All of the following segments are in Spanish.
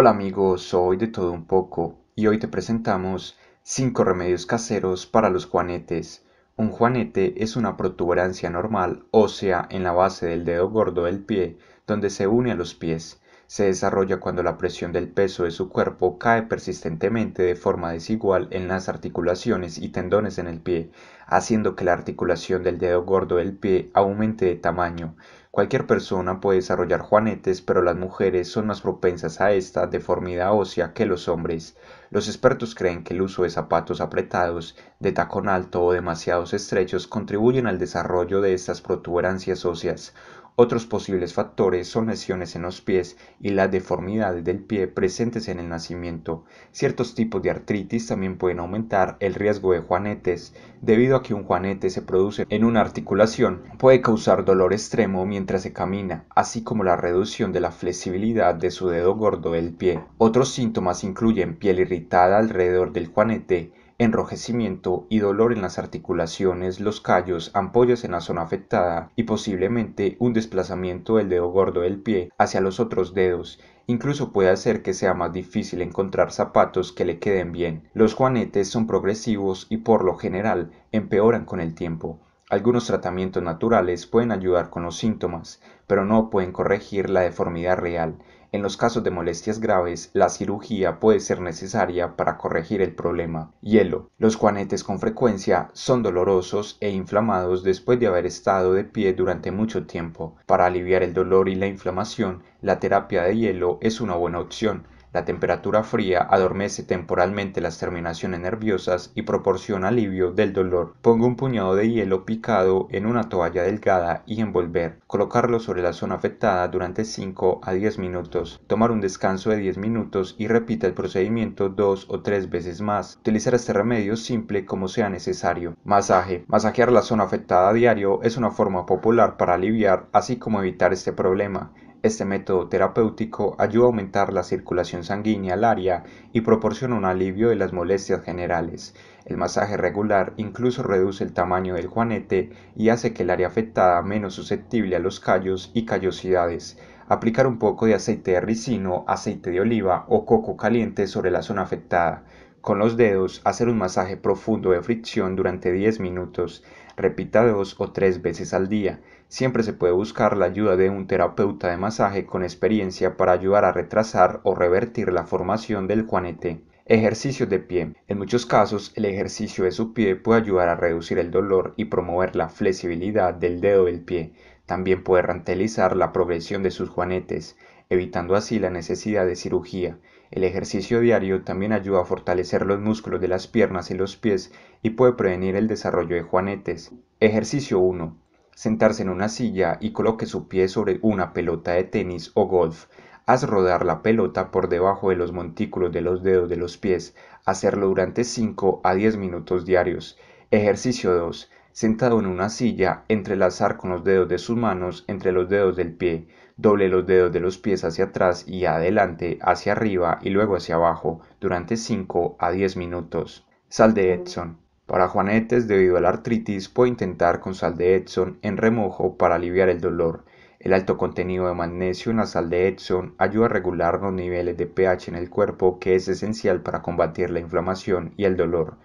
Hola amigos, soy de todo un poco y hoy te presentamos 5 remedios caseros para los juanetes. Un juanete es una protuberancia normal ósea en la base del dedo gordo del pie donde se une a los pies. Se desarrolla cuando la presión del peso de su cuerpo cae persistentemente de forma desigual en las articulaciones y tendones en el pie, haciendo que la articulación del dedo gordo del pie aumente de tamaño. Cualquier persona puede desarrollar juanetes, pero las mujeres son más propensas a esta deformidad ósea que los hombres. Los expertos creen que el uso de zapatos apretados, de tacón alto o demasiados estrechos contribuyen al desarrollo de estas protuberancias óseas. Otros posibles factores son lesiones en los pies y las deformidades del pie presentes en el nacimiento. Ciertos tipos de artritis también pueden aumentar el riesgo de juanetes. Debido a que un juanete se produce en una articulación, puede causar dolor extremo mientras se camina, así como la reducción de la flexibilidad de su dedo gordo del pie. Otros síntomas incluyen piel alrededor del juanete, enrojecimiento y dolor en las articulaciones, los callos, ampollas en la zona afectada y posiblemente un desplazamiento del dedo gordo del pie hacia los otros dedos. Incluso puede hacer que sea más difícil encontrar zapatos que le queden bien. Los juanetes son progresivos y por lo general empeoran con el tiempo. Algunos tratamientos naturales pueden ayudar con los síntomas, pero no pueden corregir la deformidad real. En los casos de molestias graves, la cirugía puede ser necesaria para corregir el problema. Hielo. Los juanetes con frecuencia son dolorosos e inflamados después de haber estado de pie durante mucho tiempo. Para aliviar el dolor y la inflamación, la terapia de hielo es una buena opción la temperatura fría adormece temporalmente las terminaciones nerviosas y proporciona alivio del dolor. Ponga un puñado de hielo picado en una toalla delgada y envolver. Colocarlo sobre la zona afectada durante 5 a 10 minutos. Tomar un descanso de 10 minutos y repita el procedimiento dos o tres veces más. Utilizar este remedio simple como sea necesario. Masaje. Masajear la zona afectada a diario es una forma popular para aliviar así como evitar este problema. Este método terapéutico ayuda a aumentar la circulación sanguínea al área y proporciona un alivio de las molestias generales. El masaje regular incluso reduce el tamaño del juanete y hace que el área afectada menos susceptible a los callos y callosidades. Aplicar un poco de aceite de ricino, aceite de oliva o coco caliente sobre la zona afectada. Con los dedos, hacer un masaje profundo de fricción durante 10 minutos. Repita dos o tres veces al día. Siempre se puede buscar la ayuda de un terapeuta de masaje con experiencia para ayudar a retrasar o revertir la formación del juanete. Ejercicios de pie. En muchos casos, el ejercicio de su pie puede ayudar a reducir el dolor y promover la flexibilidad del dedo del pie. También puede ralentizar la progresión de sus juanetes, evitando así la necesidad de cirugía. El ejercicio diario también ayuda a fortalecer los músculos de las piernas y los pies y puede prevenir el desarrollo de juanetes. Ejercicio 1. Sentarse en una silla y coloque su pie sobre una pelota de tenis o golf. Haz rodar la pelota por debajo de los montículos de los dedos de los pies. Hacerlo durante 5 a 10 minutos diarios. Ejercicio 2. Sentado en una silla, entrelazar con los dedos de sus manos entre los dedos del pie. Doble los dedos de los pies hacia atrás y adelante, hacia arriba y luego hacia abajo durante 5 a 10 minutos. Sal de Edson. Para Juanetes, debido a la artritis, puede intentar con sal de Edson en remojo para aliviar el dolor. El alto contenido de magnesio en la sal de Edson ayuda a regular los niveles de pH en el cuerpo, que es esencial para combatir la inflamación y el dolor.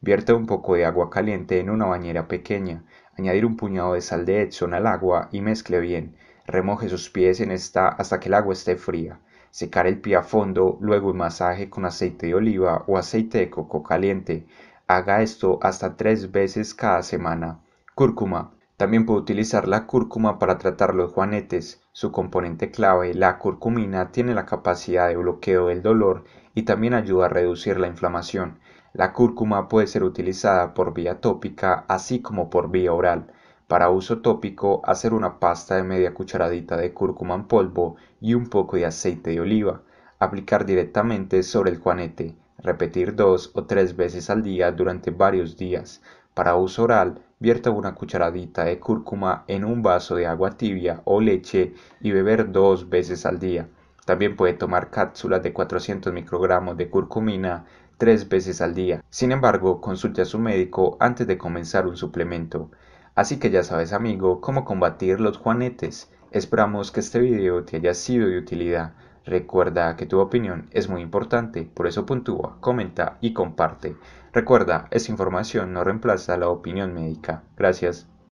Vierte un poco de agua caliente en una bañera pequeña, añadir un puñado de sal de Edson al agua y mezcle bien. Remoje sus pies en esta hasta que el agua esté fría. Secar el pie a fondo, luego un masaje con aceite de oliva o aceite de coco caliente. Haga esto hasta tres veces cada semana. Cúrcuma. También puede utilizar la cúrcuma para tratar los juanetes. Su componente clave, la curcumina, tiene la capacidad de bloqueo del dolor y también ayuda a reducir la inflamación. La cúrcuma puede ser utilizada por vía tópica así como por vía oral. Para uso tópico, hacer una pasta de media cucharadita de cúrcuma en polvo y un poco de aceite de oliva. Aplicar directamente sobre el cuanete. Repetir dos o tres veces al día durante varios días. Para uso oral, vierta una cucharadita de cúrcuma en un vaso de agua tibia o leche y beber dos veces al día. También puede tomar cápsulas de 400 microgramos de curcumina tres veces al día. Sin embargo, consulte a su médico antes de comenzar un suplemento. Así que ya sabes amigo cómo combatir los juanetes. Esperamos que este video te haya sido de utilidad. Recuerda que tu opinión es muy importante, por eso puntúa, comenta y comparte. Recuerda, esta información no reemplaza la opinión médica. Gracias.